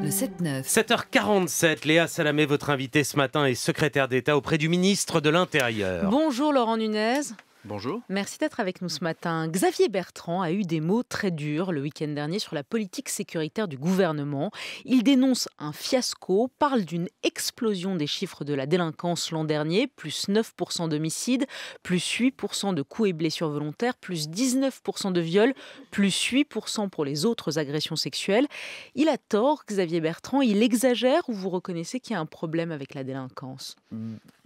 le 7 7 7h47, Léa Salamé, votre invitée ce matin, est secrétaire d'État auprès du ministre de l'Intérieur. Bonjour Laurent Nunez. Bonjour. Merci d'être avec nous ce matin. Xavier Bertrand a eu des mots très durs le week-end dernier sur la politique sécuritaire du gouvernement. Il dénonce un fiasco, parle d'une explosion des chiffres de la délinquance l'an dernier, plus 9% d'homicides, plus 8% de coups et blessures volontaires, plus 19% de viols, plus 8% pour les autres agressions sexuelles. Il a tort, Xavier Bertrand, il exagère ou vous reconnaissez qu'il y a un problème avec la délinquance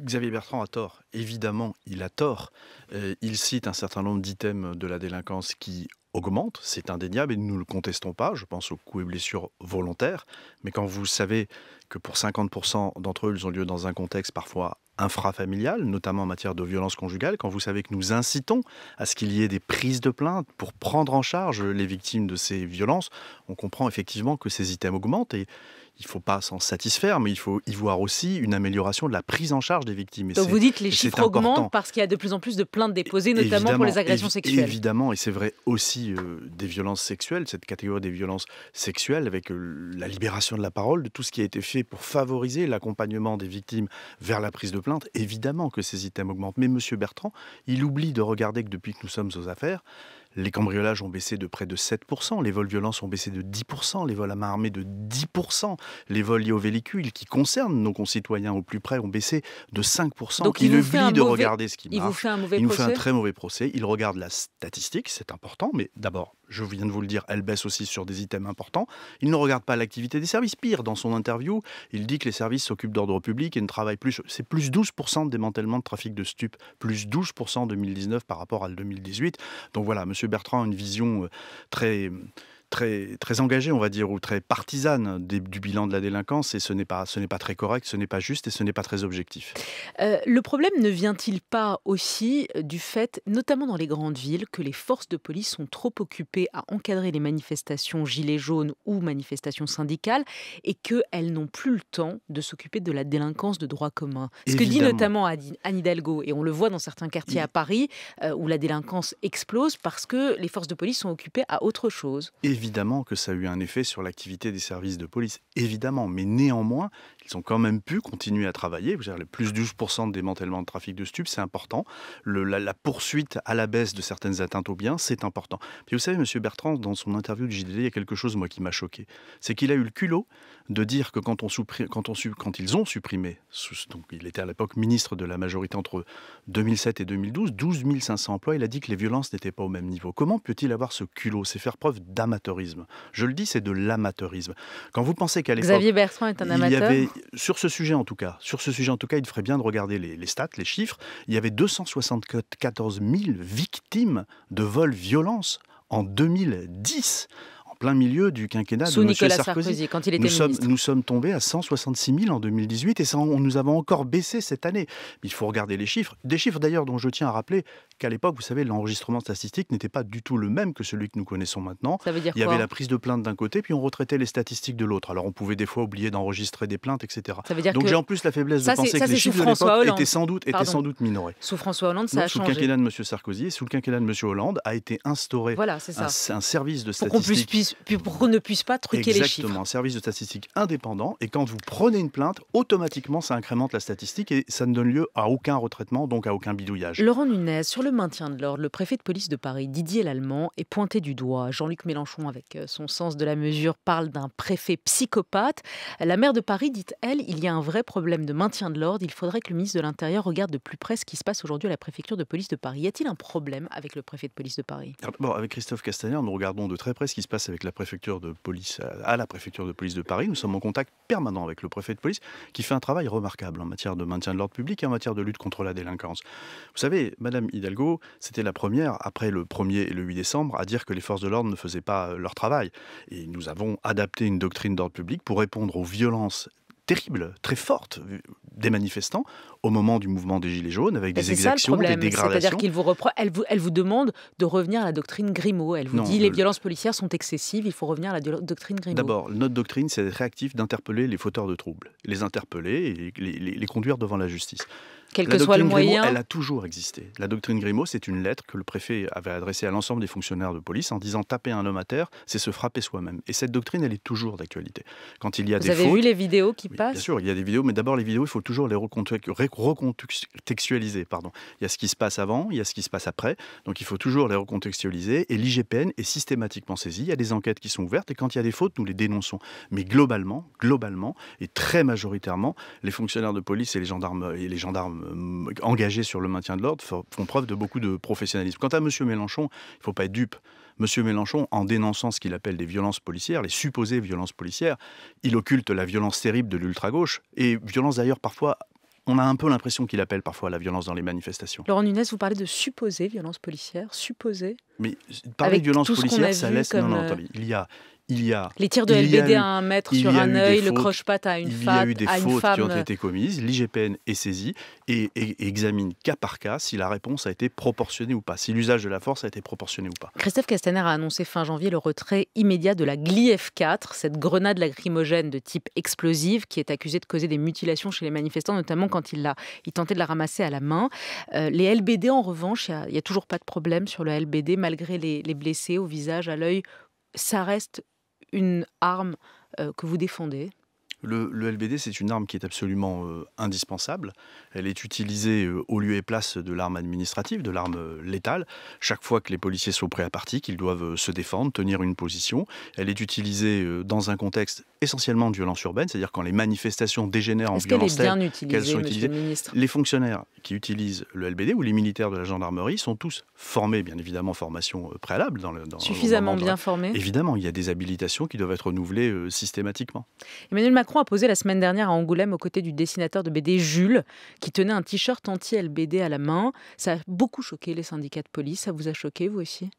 Xavier Bertrand a tort. Évidemment, il a tort. Euh, il cite un certain nombre d'items de la délinquance qui augmentent, c'est indéniable et nous ne le contestons pas. Je pense aux coups et blessures volontaires. Mais quand vous savez que pour 50% d'entre eux, ils ont lieu dans un contexte parfois infrafamilial, notamment en matière de violence conjugale, quand vous savez que nous incitons à ce qu'il y ait des prises de plainte pour prendre en charge les victimes de ces violences, on comprend effectivement que ces items augmentent et il ne faut pas s'en satisfaire, mais il faut y voir aussi une amélioration de la prise en charge des victimes. vous dites les chiffres augmentent parce qu'il y a de plus en plus de plaintes déposées, notamment pour les agressions sexuelles. Évidemment, et c'est vrai aussi euh, des violences sexuelles, cette catégorie des violences sexuelles, avec euh, la libération de la parole, de tout ce qui a été fait pour favoriser l'accompagnement des victimes vers la prise de plainte. Évidemment que ces items augmentent. Mais M. Bertrand, il oublie de regarder que depuis que nous sommes aux affaires, les cambriolages ont baissé de près de 7%, les vols violents ont baissé de 10%, les vols à main armée de 10%, les vols liés aux véhicules qui concernent nos concitoyens au plus près ont baissé de 5%. Donc il, oublie de regarder ce qui il marche. fait un mauvais il nous fait un très mauvais procès. Il regarde la statistique, c'est important, mais d'abord je viens de vous le dire, elle baisse aussi sur des items importants. Il ne regarde pas l'activité des services. Pire, dans son interview, il dit que les services s'occupent d'ordre public et ne travaillent plus. C'est plus 12% de démantèlement de trafic de stupes, plus 12% en 2019 par rapport à 2018. Donc voilà, M. Bertrand a une vision euh, très très, très engagée, on va dire, ou très partisane du bilan de la délinquance, et ce n'est pas, ce pas très correct, ce n'est pas juste, et ce n'est pas très objectif. Euh, le problème ne vient-il pas aussi euh, du fait, notamment dans les grandes villes, que les forces de police sont trop occupées à encadrer les manifestations gilets jaunes ou manifestations syndicales, et qu'elles n'ont plus le temps de s'occuper de la délinquance de droit commun Ce que dit notamment Anne Hidalgo, et on le voit dans certains quartiers à Paris, euh, où la délinquance explose parce que les forces de police sont occupées à autre chose évidemment que ça a eu un effet sur l'activité des services de police, évidemment, mais néanmoins, ils ont quand même pu continuer à travailler. Vous plus de 12% de démantèlement de trafic de stupes, c'est important. Le, la, la, poursuite à la baisse de certaines atteintes aux biens, c'est important. Puis vous savez, M. Bertrand, dans son interview du JDD, il y a quelque chose, moi, qui m'a choqué. C'est qu'il a eu le culot de dire que quand, on quand, on quand ils ont supprimé, donc il était à l'époque ministre de la majorité entre 2007 et 2012, 12 500 emplois, il a dit que les violences n'étaient pas au même niveau. Comment peut-il avoir ce culot C'est faire preuve d'amateurisme. Je le dis, c'est de l'amateurisme. Quand vous pensez qu'à l'époque... Xavier Bertrand est un amateur Sur ce sujet en tout cas, sur ce sujet en tout cas, il ferait bien de regarder les, les stats, les chiffres. Il y avait 274 000 victimes de vols-violences en 2010 plein milieu du quinquennat de Nicolas Sarkozy. quand il nous Sommes, nous sommes tombés à 166 000 en 2018 et nous avons encore baissé cette année. Il faut regarder les chiffres, des chiffres d'ailleurs dont je tiens à rappeler qu'à l'époque, vous savez, l'enregistrement statistique n'était pas du tout le même que celui que nous connaissons maintenant. Il y avait la prise de plainte d'un côté, puis on retraitait les statistiques de l'autre. Alors on pouvait des fois oublier d'enregistrer des plaintes, etc. Donc j'ai en plus la faiblesse de penser que les chiffres de l'époque étaient sans doute, doute minorés. Sous François Hollande, ça a changé. Sous le quinquennat de M. Sarkozy, sous le quinquennat de M. Hollande, a été instauré un, service de pour statistique. pour qu'on ne puisse pas truquer les chiffres. Exactement, un service de statistique indépendant. Et quand vous prenez une plainte, automatiquement ça incrémente la statistique et ça ne donne lieu à aucun retraitement, donc à aucun bidouillage. Laurent le maintien de l'ordre, le préfet de police de Paris, Didier Lallemand, est pointé du doigt. Jean-Luc Mélenchon, avec euh, son sens de la mesure, parle d'un préfet psychopathe. La maire de Paris dit, elle, il y a un vrai problème de maintien de l'ordre. Il faudrait que le ministre de l'Intérieur regarde de plus près ce qui se passe aujourd'hui à la préfecture de police de Paris. Y a-t-il un problème avec le préfet de police de Paris ah, bon, Avec Christophe Castaner, nous regardons de très près ce qui se passe avec la préfecture de police, à la préfecture de police de Paris. Nous sommes en contact permanent avec le préfet de police qui fait un travail remarquable en matière de maintien de l'ordre public et en matière de lutte contre la délinquance. Vous savez, Madame Hidalgo, c'était la première, après le 1er et le 8 décembre, à dire que les forces de l'ordre ne faisaient pas euh, leur travail. Et nous avons adapté une doctrine d'ordre public pour répondre aux violences terribles, très fortes des manifestants au moment du mouvement des Gilets jaunes, avec des exactions, des dégradations. C'est-à-dire qu'elle vous, elle vous, vous demande de revenir à la doctrine Grimaud. Elle vous dit les violences policières sont excessives, il faut revenir à la doctrine Grimaud. D'abord, notre doctrine, c'est réactif d'interpeller les fauteurs de troubles, les interpeller et les conduire devant la justice quel que soit le Grimaud, elle a toujours existé. La doctrine Grimaud, c'est une lettre que le préfet avait adressée à l'ensemble des fonctionnaires de police en disant taper un homme à terre, c'est se frapper soi-même. Et cette doctrine, elle est toujours d'actualité. Quand il y a Vous avez vu les vidéos qui passent Bien sûr, il y a des vidéos, mais d'abord les vidéos, il faut toujours les recontextualiser. Pardon. Il y a ce qui se passe avant, il y a ce qui se passe après, donc il faut toujours les recontextualiser. Et l'IGPN est systématiquement saisie. Il y a des enquêtes qui sont ouvertes et quand il y a des fautes, nous les dénonçons. Mais globalement, globalement et très majoritairement, les fonctionnaires de police et les gendarmes euh, engagés sur le maintien de l'ordre font preuve de beaucoup de professionnalisme. Quant à M. Mélenchon, il ne faut pas être dupe. M. Mélenchon, en dénonçant ce qu'il appelle des violences policières, les supposées violences policières, il occulte la violence terrible de l'ultra-gauche, et violence d'ailleurs parfois on a un peu l'impression qu'il appelle parfois la violence dans les manifestations. Laurent Nunez, vous parlez de supposées violences policières, supposées Mais parler de violence policières, ça laisse. Non, non, Il y a, il y a. Les tirs de LBD à un mètre sur un œil, le croche-patte à une femme. Il y a eu des fautes qui ont été commises. L'IGPN est saisie et, examine cas par cas si la réponse a été proportionnée ou pas, si l'usage de la force a été proportionné ou pas. Christophe Castaner a annoncé fin janvier le retrait immédiat de la GLI f 4 cette grenade lacrymogène de type explosive qui est accusée de causer des mutilations chez les manifestants, notamment quand il, il tentait de la ramasser à la main. Euh, les LBD, en revanche, il n'y a, toujours pas de problème sur le LBD, malgré les, les blessés au visage, à l'œil. Ça reste une arme euh, que vous défendez le, LBD, c'est une arme qui est absolument euh, indispensable. Elle est utilisée euh, au lieu et place de l'arme administrative, de l'arme létale. Chaque fois que les policiers sont prêts à partir, qu'ils doivent se défendre, tenir une position, elle est utilisée dans un contexte essentiellement de violence urbaine, c'est-à-dire quand les manifestations dégénèrent en violence qu'elles sont utilisées. les fonctionnaires qui utilisent le LBD ou les militaires de la gendarmerie sont tous formés, bien évidemment, formation euh, préalable. Dans le, dans Suffisamment bien formés Évidemment, il y a des habilitations qui doivent être renouvelées euh, systématiquement. Emmanuel Macron a posé la semaine dernière à Angoulême aux côtés du dessinateur de BD Jules, qui tenait un t-shirt anti-LBD à la main. Ça a beaucoup choqué les syndicats de police. Ça vous a choqué, vous aussi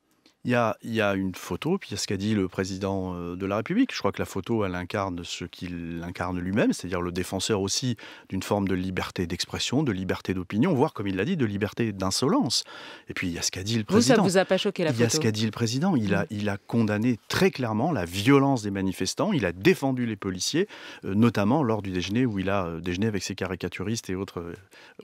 il y a, une photo, puis il y a ce qu'a dit le président euh, de la République. Je crois que la photo, elle incarne ce qu'il incarne lui-même, c'est-à-dire le défenseur aussi d'une forme de liberté d'expression, de liberté d'opinion, voire, comme il l'a dit, de liberté d'insolence. Et puis il y a ce qu'a dit le président. Vous, ça vous a pas choqué la photo Il y a ce qu'a dit le président. Il a, mm. il a condamné très clairement la violence des manifestants. Il a défendu les policiers, euh, notamment lors du déjeuner où il a euh, déjeuné avec ses caricaturistes et autres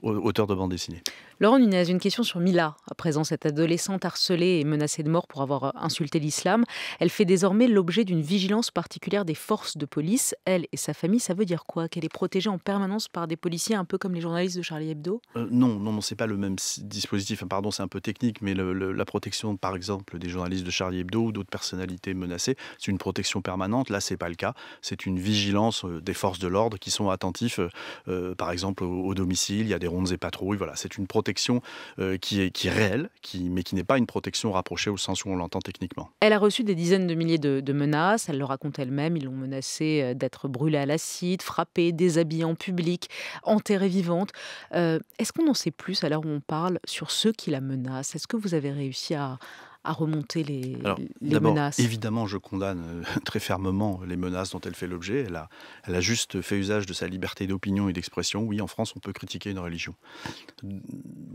auteurs de bande dessinée. Laurent Nunez, une question sur Mila. À présent, cette adolescente harcelée et menacée de mort pour avoir euh, insulté l'islam. Elle fait désormais l'objet d'une vigilance particulière des forces de police. Elle et sa famille, ça veut dire quoi Qu'elle est protégée en permanence par des policiers, un peu comme les journalistes de Charlie Hebdo euh, Non, non, non, c'est pas le même dispositif. Pardon, c'est un peu technique, mais la protection, par exemple, des journalistes de Charlie Hebdo ou d'autres personnalités menacées, c'est une protection permanente. Là, c'est pas le cas. C'est une vigilance euh, des forces de l'ordre qui sont attentifs, par exemple, au, domicile. Il y a des rondes et patrouilles. Voilà, c'est une protection qui, est, qui réelle, mais qui n'est pas une protection rapprochée au sens on l'entend techniquement. Elle a reçu des dizaines de milliers de, menaces. Elle le raconte elle-même. Ils l'ont menacée euh, d'être brûlée à l'acide, frappée, déshabillée en public, enterrée vivante. Euh, est-ce qu'on en sait plus à l'heure où on parle sur ceux qui la menacent Est-ce que vous avez réussi à, à remonter les, Alors, menaces Évidemment, je condamne euh, très fermement les menaces dont elle fait l'objet. Elle a, elle a juste fait usage de sa liberté d'opinion et d'expression. Oui, en France, on peut critiquer une religion.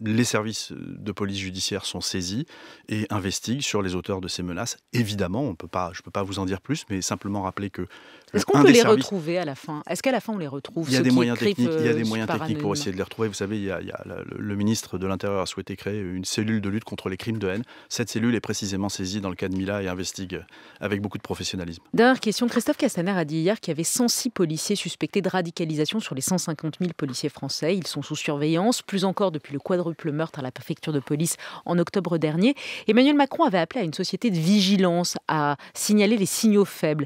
Les services de police judiciaire sont saisis et investiguent sur les auteurs de ces menaces. Évidemment, on peut pas, je ne peux pas vous en dire plus, mais simplement rappeler que... Euh, Est-ce qu'on peut les retrouver à la fin Est-ce qu'à la fin, on les retrouve Il y a des moyens techniques, il y a des euh, moyens techniques pour essayer de les retrouver. Vous savez, il y a, le, le ministre de l'Intérieur a souhaité créer une cellule de lutte contre les crimes de haine. Cette cellule est précisément saisi dans le cas de Mila et investigue avec beaucoup de professionnalisme. Dernière question. Christophe Castaner a dit hier qu'il y avait 106 policiers suspectés de radicalisation sur les 150 000 policiers français. Ils sont sous surveillance, plus encore depuis le quadruple meurtre à la préfecture de police en octobre dernier. Emmanuel Macron avait appelé à une société de vigilance, à signaler les signaux faibles.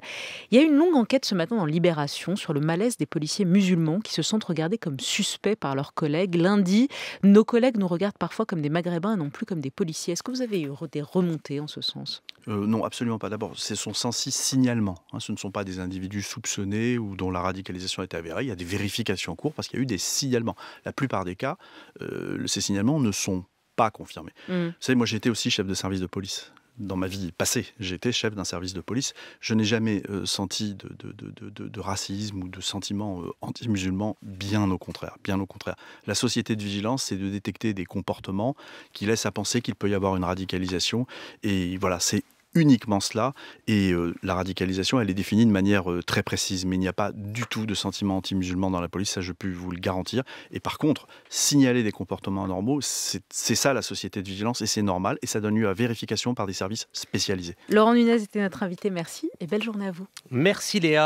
Il y a une longue enquête ce matin dans Libération sur le malaise des policiers musulmans qui se sentent regardés comme suspects par leurs collègues. Lundi, nos collègues nous regardent parfois comme des Maghrébins et non plus comme des policiers. Est-ce que vous avez eu des remarques euh, non, absolument pas. D'abord, ce sont 106 signalements. Hein. ce ne sont pas des individus soupçonnés ou dont la radicalisation été avérée. Il y a des vérifications en cours parce qu'il y a eu des signalements. La plupart des cas, euh, ces signalements ne sont pas confirmés. Mmh. Vous savez, moi j'étais aussi chef de service de police dans ma vie passée, j'étais chef d'un service de police. Je n'ai jamais euh, senti de, racisme ou de sentiment euh, anti-musulman, bien au contraire. Bien au contraire. La société de vigilance, c'est de détecter des comportements qui laissent à penser qu'il peut y avoir une radicalisation. Et voilà, c'est uniquement cela. Et euh, la radicalisation, elle est définie de manière euh, très précise. Mais il n'y a pas du tout de sentiment anti-musulman dans la police, ça je peux vous le garantir. Et par contre, signaler des comportements anormaux, c'est ça la société de vigilance et c'est normal. Et ça donne lieu à vérification par des services spécialisés. Laurent Nunez était notre invité, merci et belle journée à vous. Merci Léa.